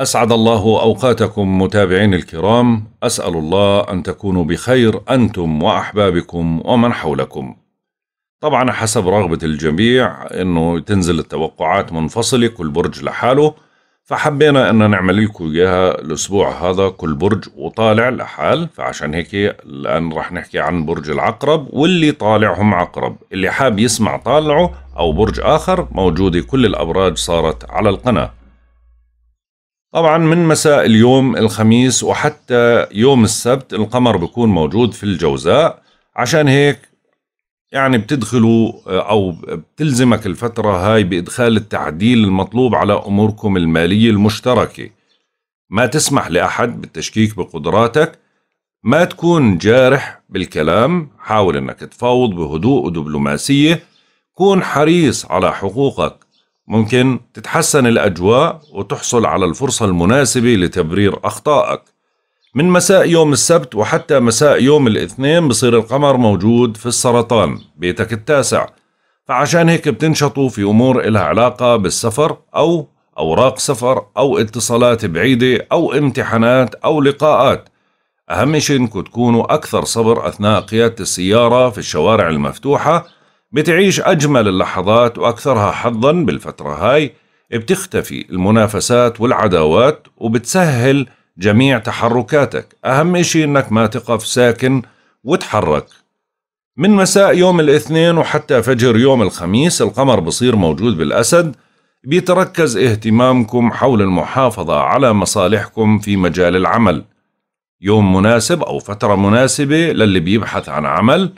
أسعد الله أوقاتكم متابعين الكرام أسأل الله أن تكونوا بخير أنتم وأحبابكم ومن حولكم طبعا حسب رغبة الجميع أنه تنزل التوقعات منفصلة كل برج لحاله فحبينا أن نعمل لكم إياها الأسبوع هذا كل برج وطالع لحال فعشان هيك الآن رح نحكي عن برج العقرب واللي طالعهم عقرب اللي حاب يسمع طالعه أو برج آخر موجودة كل الأبراج صارت على القناة طبعا من مساء اليوم الخميس وحتى يوم السبت القمر بيكون موجود في الجوزاء عشان هيك يعني بتدخلوا آه، أو بتلزمك الفترة هاي بإدخال التعديل المطلوب على أموركم المالية المشتركة ما تسمح لأحد بالتشكيك بقدراتك ما تكون جارح بالكلام حاول أنك تفاوض بهدوء ودبلوماسية كون حريص على حقوقك ممكن تتحسن الأجواء وتحصل على الفرصة المناسبة لتبرير أخطائك من مساء يوم السبت وحتى مساء يوم الاثنين بصير القمر موجود في السرطان بيتك التاسع فعشان هيك بتنشطوا في أمور إلها علاقة بالسفر أو أوراق سفر أو اتصالات بعيدة أو امتحانات أو لقاءات أهم شيء إنكم تكونوا أكثر صبر أثناء قيادة السيارة في الشوارع المفتوحة بتعيش أجمل اللحظات وأكثرها حظا بالفترة هاي بتختفي المنافسات والعداوات وبتسهل جميع تحركاتك أهم إشي إنك ما تقف ساكن وتحرك من مساء يوم الاثنين وحتى فجر يوم الخميس القمر بصير موجود بالأسد بيتركز اهتمامكم حول المحافظة على مصالحكم في مجال العمل يوم مناسب أو فترة مناسبة للي بيبحث عن عمل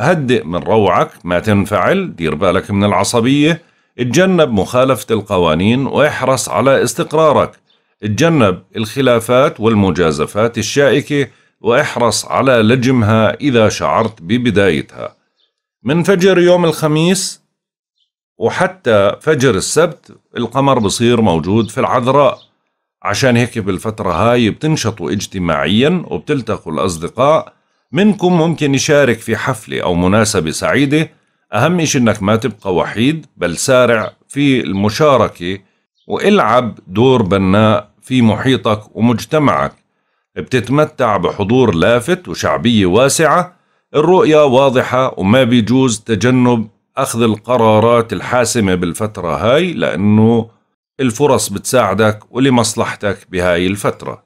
هدئ من روعك ما تنفعل دير بالك من العصبية اتجنب مخالفة القوانين واحرص على استقرارك اتجنب الخلافات والمجازفات الشائكة واحرص على لجمها إذا شعرت ببدايتها من فجر يوم الخميس وحتى فجر السبت القمر بصير موجود في العذراء عشان هيك بالفترة هاي بتنشطوا اجتماعيا وبتلتقوا الأصدقاء منكم ممكن يشارك في حفلة أو مناسبة سعيدة أهم شيء إنك ما تبقى وحيد بل سارع في المشاركة والعب دور بناء في محيطك ومجتمعك بتتمتع بحضور لافت وشعبية واسعة الرؤية واضحة وما بيجوز تجنب أخذ القرارات الحاسمة بالفترة هاي لأنه الفرص بتساعدك ولمصلحتك بهاي الفترة